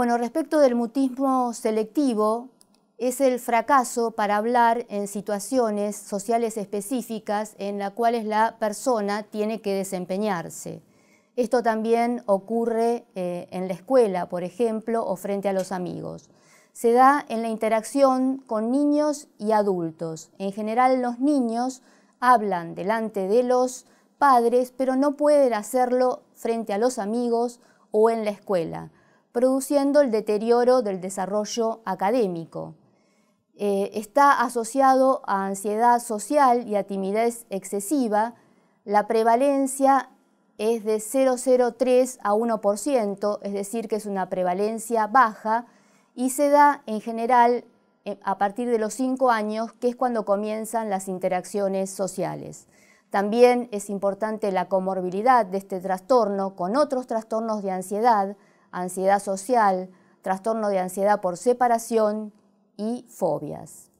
Bueno, respecto del mutismo selectivo, es el fracaso para hablar en situaciones sociales específicas en las cuales la persona tiene que desempeñarse. Esto también ocurre eh, en la escuela, por ejemplo, o frente a los amigos. Se da en la interacción con niños y adultos. En general los niños hablan delante de los padres, pero no pueden hacerlo frente a los amigos o en la escuela produciendo el deterioro del desarrollo académico. Eh, está asociado a ansiedad social y a timidez excesiva. La prevalencia es de 0,03 a 1%, es decir, que es una prevalencia baja y se da en general eh, a partir de los 5 años, que es cuando comienzan las interacciones sociales. También es importante la comorbilidad de este trastorno con otros trastornos de ansiedad, ansiedad social, trastorno de ansiedad por separación y fobias.